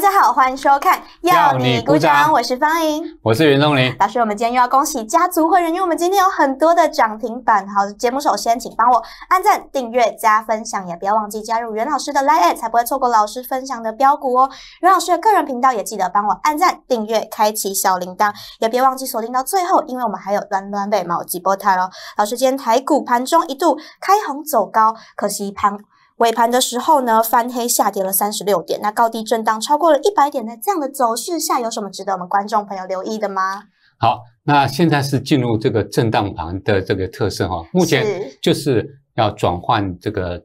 大家好，欢迎收看，要你鼓掌，我是方莹，我是袁东林老师。我们今天又要恭喜家族会员，因为我们今天有很多的涨停板。好，节目首先请帮我按赞、订阅、加分享，也不要忘记加入袁老师的 Live 才不会错过老师分享的标股哦。袁老师的个人频道也记得帮我按赞、订阅、开启小铃铛，也别忘记锁定到最后，因为我们还有短短被毛吉波泰哦。老师，今天台股盘中一度开红走高，可惜盘。尾盘的时候呢，翻黑下跌了三十六点，那高低震荡超过了一百点的这样的走势下，有什么值得我们观众朋友留意的吗？好，那现在是进入这个震荡盘的这个特色哈，目前就是要转换这个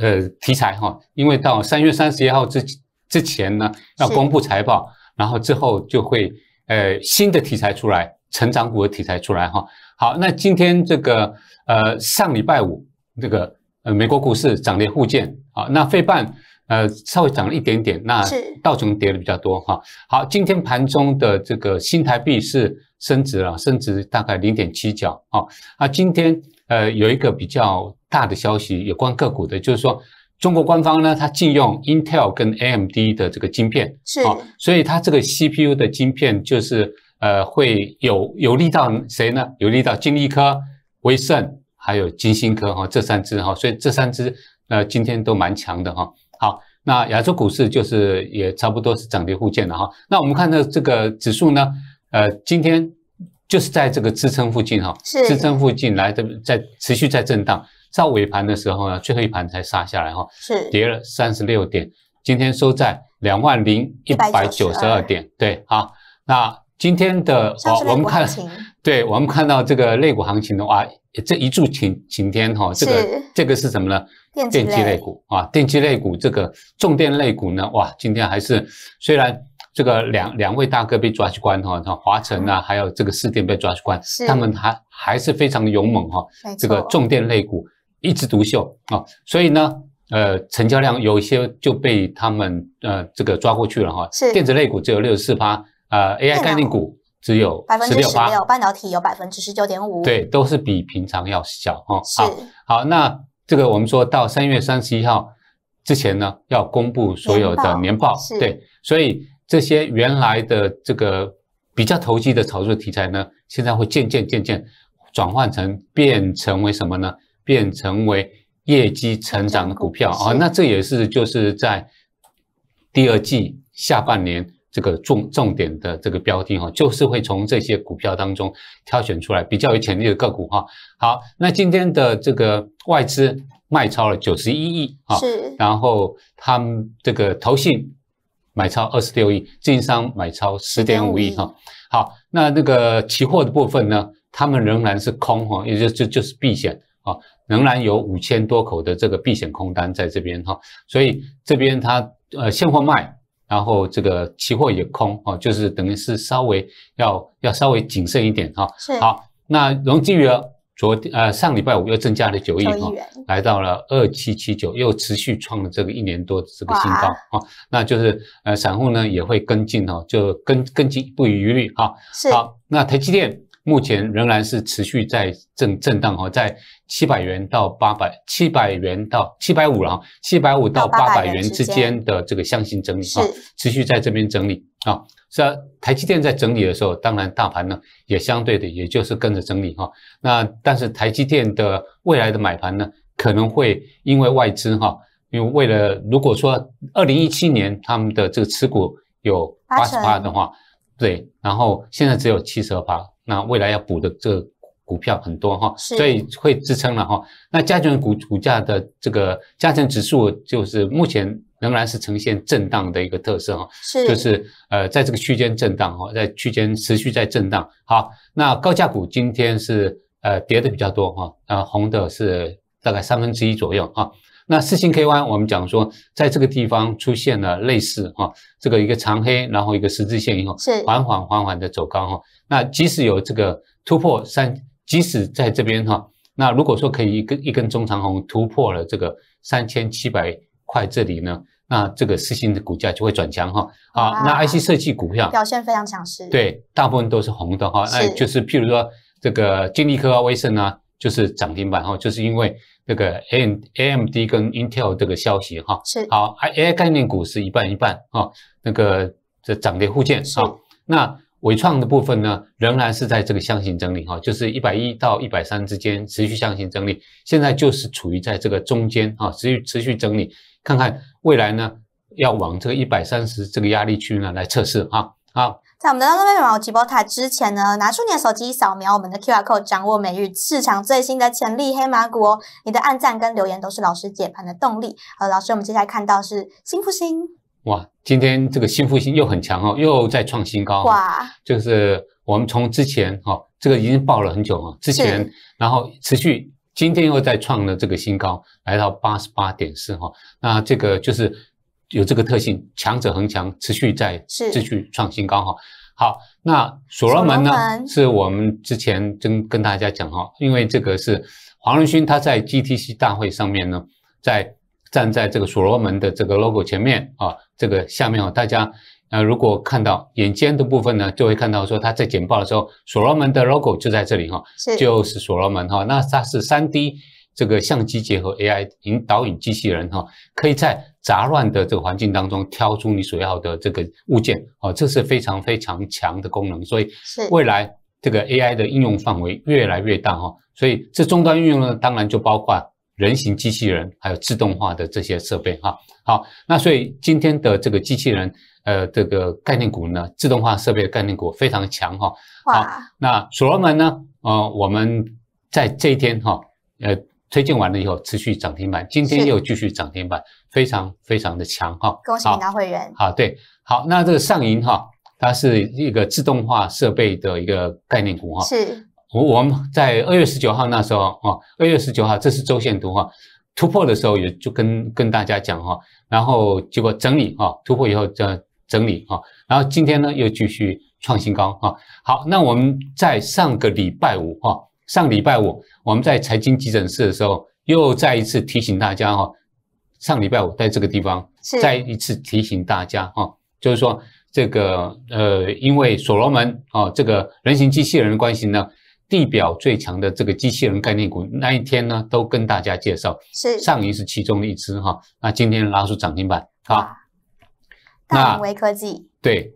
呃题材哈，因为到三月三十一号之之前呢要公布财报，然后之后就会呃新的题材出来，成长股的题材出来哈。好，那今天这个呃上礼拜五这个。呃，美国股市涨跌互见啊，那费半呃稍微涨了一点点，那道琼跌的比较多哈。好，今天盘中的这个新台币是升值了，升值大概零点七角啊。啊，今天呃有一个比较大的消息，有关个股的，就是说中国官方呢它禁用 Intel 跟 AMD 的这个晶片，好，所以它这个 CPU 的晶片就是呃会有有利到谁呢？有利到金立科、威盛。还有金星科哈这三只哈，所以这三只呃今天都蛮强的哈。好，那亚洲股市就是也差不多是涨跌互见的哈。那我们看到这个指数呢，呃，今天就是在这个支撑附近哈，支撑附近来的在持续在震荡，在尾盘的时候呢，最后一盘才杀下来哈，是跌了三十六点，今天收在两万零一百九十二点。对，好，那今天的哦，我们看。对我们看到这个类股行情的话，这一柱擎擎天哈，这个这个是什么呢？电机类股啊，电机类股这个重电类股呢，哇，今天还是虽然这个两两位大哥被抓去关哈，像华晨啊，还有这个四电被抓去关，他们还还是非常勇猛哈，这个重电类股一枝独秀啊，所以呢，呃，成交量有一些就被他们呃这个抓过去了哈，电子类股只有六十四趴啊，AI 概念股。只有百分之十六，半导体有百分之十九点五，对，都是比平常要小哦。好，好，那这个我们说到三月三十一号之前呢，要公布所有的年报，对，所以这些原来的这个比较投机的炒作题材呢，现在会渐渐渐渐转换成变成为什么呢？变成为业绩成长的股票啊，那这也是就是在第二季下半年。这个重重点的这个标的哈，就是会从这些股票当中挑选出来比较有潜力的个股哈。好，那今天的这个外资卖超了九十一亿啊，是。然后他们这个投信买超二十六亿，券商买超十点五亿哈。好，那那个期货的部分呢，他们仍然是空哈，也就就就是避险啊，仍然有五千多口的这个避险空单在这边哈。所以这边它呃现货卖。然后这个期货也空哦，就是等于是稍微要要稍微谨慎一点哈。是。好，那融资余额昨呃上礼拜五又增加了九亿哈，来到了二七七九，又持续创了这个一年多的这个新高哦。那就是呃散户呢也会跟进哈，就跟跟进不遗余力哈。是。好，那台积电。目前仍然是持续在震震荡哈，在七百元到八百七百元到七百五了哈，七百五到八百元之间的这个箱型整理哈，持续在这边整理啊。啊，台积电在整理的时候，当然大盘呢也相对的也就是跟着整理哈。那但是台积电的未来的买盘呢，可能会因为外资哈，因为为了如果说二零一七年他们的这个持股有八十八的话，对，然后现在只有七十八。那未来要补的这股票很多哈，所以会支撑了哈。那加权股股价的这个加权指数，就是目前仍然是呈现震荡的一个特色哈，是就是呃在这个区间震荡哈，在区间持续在震荡。好，那高价股今天是呃跌的比较多哈，啊红的是大概三分之一左右哈。那四星 K Y，我们讲说，在这个地方出现了类似哈，这个一个长黑，然后一个十字线以后，是缓缓缓缓的走高哈。那即使有这个突破三，即使在这边哈，那如果说可以一根一根中长红突破了这个三千七百块这里呢，那这个四星的股价就会转强哈。啊，那 IC 设计股票表现非常强势，对，大部分都是红的哈。那就是譬如说这个金利科啊、威盛啊，就是涨停板哈，就是因为。那个 A A M D 跟 Intel 这个消息哈，是好 I 概念股是一半一半啊。那个这涨跌互见啊。那伟创的部分呢，仍然是在这个箱型整理哈，就是一百一到一百三之间持续箱型整理，现在就是处于在这个中间啊，持续持续整理，看看未来呢要往这个一百三十这个压力区呢来测试哈。好。在我们来到外面买吉波泰之前呢，拿出你的手机扫描我们的 Q R code，掌握每日市场最新的潜力黑马股哦！你的按赞跟留言都是老师解盘的动力。呃，老师，我们接下来看到是新复星哇，今天这个新复星又很强哦，又在创新高哇！就是我们从之前哈，这个已经爆了很久啊，之前然后持续，今天又在创了这个新高，来到八十八点四哈。那这个就是。有这个特性，强者恒强，持续在持续创新，高哈。好。那所罗门呢？是我们之前跟跟大家讲哈，因为这个是黄仁勋他在 GTC 大会上面呢，在站在这个所罗门的这个 logo 前面啊，这个下面啊，大家呃如果看到眼尖的部分呢，就会看到说他在简报的时候，所罗门的 logo 就在这里哈，是就是所罗门哈，那它是 3D。这个相机结合 AI 引导引机器人哈，可以在杂乱的这个环境当中挑出你所要的这个物件哦，这是非常非常强的功能。所以未来这个 AI 的应用范围越来越大哈。所以这终端应用呢，当然就包括人形机器人，还有自动化的这些设备哈。好，那所以今天的这个机器人呃这个概念股呢，自动化设备概念股非常强哈。好，那所罗门呢？呃，我们在这一天哈，呃。推荐完了以后，持续涨停板，今天又继续涨停板，非常非常的强哈！恭喜你拿会员。好，对，好，那这个上银哈，它是一个自动化设备的一个概念股哈。是。我我们在二月十九号那时候哦，二月十九号这是周线图哈，突破的时候也就跟跟大家讲哈，然后结果整理哈，突破以后再整理哈，然后今天呢又继续创新高哈。好，那我们在上个礼拜五哈。上礼拜五，我们在财经急诊室的时候，又再一次提醒大家哈。上礼拜五在这个地方，再一次提醒大家哈，就是说这个呃，因为所罗门哦，这个人形机器人关系呢，地表最强的这个机器人概念股，那一天呢都跟大家介绍，是上银是其中的一只哈。那今天拉出涨停板啊，大为科技对，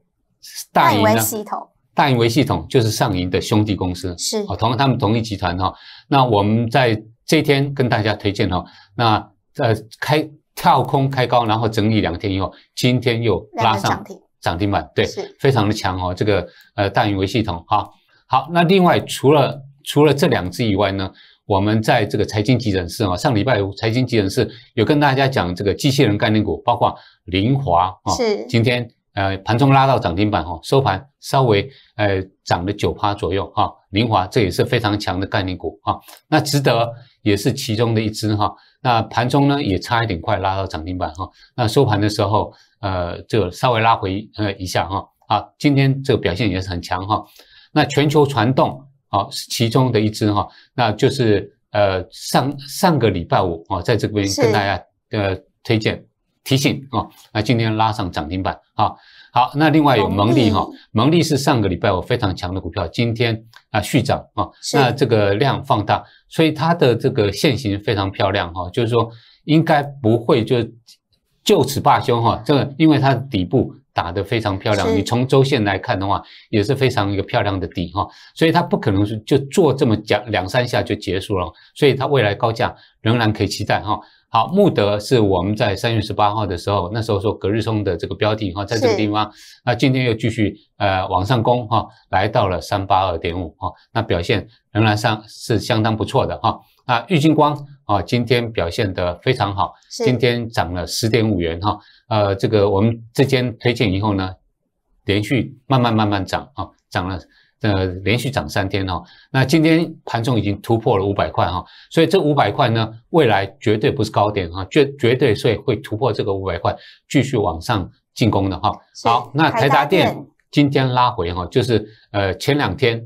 大为系统。大盈维系统就是上银的兄弟公司，是哦，同他们同一集团哈。那我们在这天跟大家推荐哈，那在开跳空开高，然后整理两天以后，今天又拉上涨停板，对，非常的强哦。这个呃大盈维系统哈，好，那另外除了除了这两只以外呢，我们在这个财经急诊室啊，上礼拜财经急诊室有跟大家讲这个机器人概念股，包括林华啊，是，今天。呃，盘中拉到涨停板哈，收盘稍微呃涨了九趴左右哈，凌华这也是非常强的概念股哈，那值得也是其中的一只哈。那盘中呢也差一点快拉到涨停板哈，那收盘的时候呃就稍微拉回呃一下哈。啊，今天这个表现也是很强哈。那全球传动啊是其中的一只哈，那就是呃上上个礼拜五啊在这边跟大家呃推荐。提醒啊，那今天拉上涨停板啊。好，那另外有蒙利哈，蒙利是上个礼拜我非常强的股票，今天啊续涨啊，那这个量放大，所以它的这个线型非常漂亮哈，就是说应该不会就就此罢休哈，这个因为它的底部打得非常漂亮，你从周线来看的话也是非常一个漂亮的底哈，所以它不可能是就做这么两两三下就结束了，所以它未来高价仍然可以期待哈。好，穆德是我们在三月十八号的时候，那时候说隔日冲的这个标的哈，在这个地方，那今天又继续呃往上攻哈，来到了三八二点五哈，那表现仍然上是相当不错的哈。那玉金光啊，今天表现得非常好，今天涨了十点五元哈，呃，这个我们之间推荐以后呢，连续慢慢慢慢涨啊，涨了。呃，连续涨三天哦，那今天盘中已经突破了五百块哈，所以这五百块呢，未来绝对不是高点啊，绝绝对会会突破这个五百块，继续往上进攻的哈。好，那台达电今天拉回哈，就是呃前两天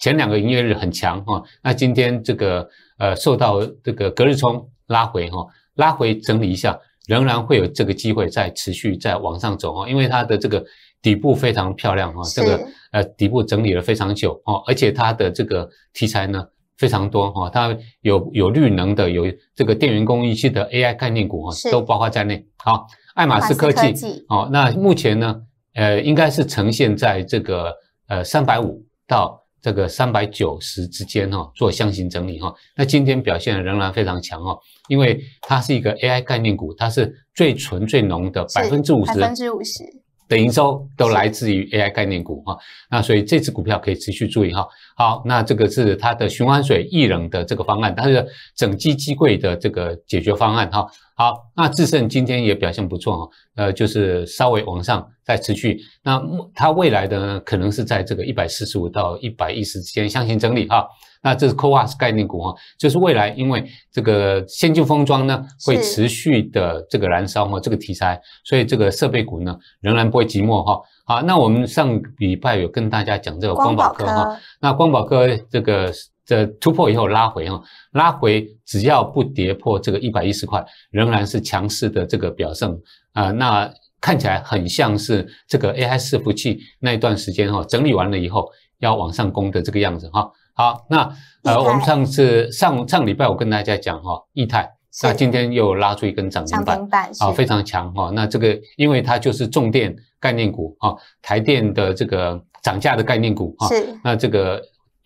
前两个营业日很强哈，那今天这个呃受到这个隔日冲拉回哈，拉回整理一下，仍然会有这个机会再持续再往上走哦，因为它的这个。底部非常漂亮哈，这个呃底部整理了非常久哦，而且它的这个题材呢非常多哈，它有有绿能的，有这个电源供应器的 AI 概念股啊，都包括在内。好，爱马仕科技哦，那目前呢呃应该是呈现在这个呃三百五到这个三百九十之间哈，做箱型整理哈。那今天表现仍然非常强哦，因为它是一个 AI 概念股，它是最纯最浓的百分之五十，百分之五十。的营收都来自于 AI 概念股哈，那所以这只股票可以持续注意哈。好，那这个是它的循环水异冷的这个方案，它是整机机柜的这个解决方案哈。好，那智胜今天也表现不错哈，呃，就是稍微往上再持续，那它未来的呢，可能是在这个一百四十五到一百一十之间相信整理哈。那这是 COAS 概念股哈，就是未来因为这个先进封装呢会持续的这个燃烧哈，这个题材，所以这个设备股呢仍然不会寂寞哈。好，那我们上礼拜有跟大家讲这个光宝科哈，那光宝科这个。这突破以后拉回哈，拉回只要不跌破这个一百一十块，仍然是强势的这个表现啊。那看起来很像是这个 AI 伺服器那一段时间哈，整理完了以后要往上攻的这个样子哈。好，那呃，我们上次上上礼拜我跟大家讲哈，易泰，那今天又拉出一根涨停板啊，非常强哈。那这个因为它就是重电概念股啊，台电的这个涨价的概念股啊，那这个。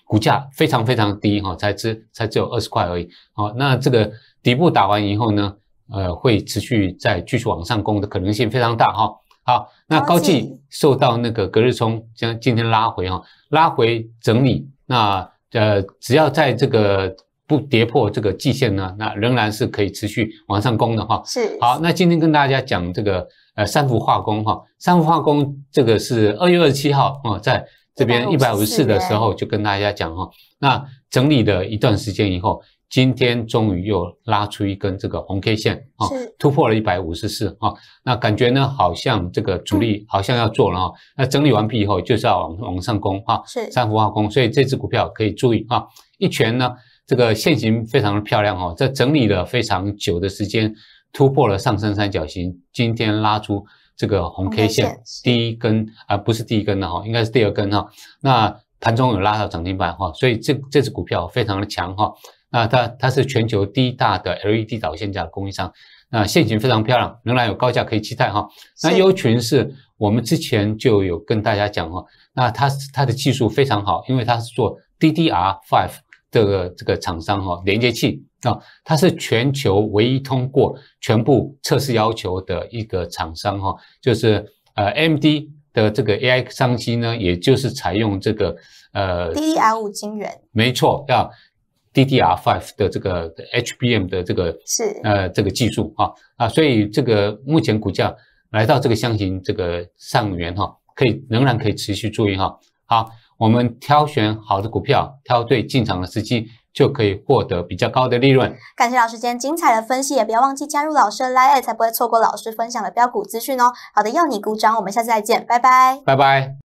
股价非常非常低哈，才只才只有二十块而已。好，那这个底部打完以后呢，呃，会持续再继续往上攻的可能性非常大哈。好，那高技受到那个隔日冲，将今天拉回哈，拉回整理。那呃，只要在这个不跌破这个季线呢，那仍然是可以持续往上攻的哈。是。好，那今天跟大家讲这个呃，三氟化工哈，三氟化工这个是二月二十七号哦，在。这边一百五十四的时候就跟大家讲哈，那整理了一段时间以后，今天终于又拉出一根这个红 K 线啊，突破了一百五十四啊，那感觉呢好像这个主力好像要做了哈，那整理完毕以后就是要往往上攻哈，三幅化工，所以这只股票可以注意哈，一拳呢这个线形非常的漂亮哈，在整理了非常久的时间，突破了上升三角形，今天拉出。这个红 K 线第一根啊，不是第一根的哈，应该是第二根哈。那盘中有拉到涨停板哈，所以这这只股票非常的强哈。那它它是全球第一大的 LED 导线架供应商，那线型非常漂亮，仍然有高价可以期待哈。那优群是我们之前就有跟大家讲哈，那它它的技术非常好，因为它是做 DDR five。这个这个厂商哈连接器啊，它是全球唯一通过全部测试要求的一个厂商哈，就是呃 M D 的这个 A I 商机呢，也就是采用这个呃 D D R 五晶圆，没错，要 D D R five 的这个 H B M 的这个是呃这个技术哈啊，所以这个目前股价来到这个箱型这个上缘哈，可以仍然可以持续注意哈好。我们挑选好的股票，挑对进场的时机，就可以获得比较高的利润。感谢老师今天精彩的分析，也不要忘记加入老师的 Live，才不会错过老师分享的标股资讯哦。好的，要你鼓掌，我们下次再见，拜拜，拜拜。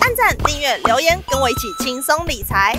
按赞、订阅、留言，跟我一起轻松理财。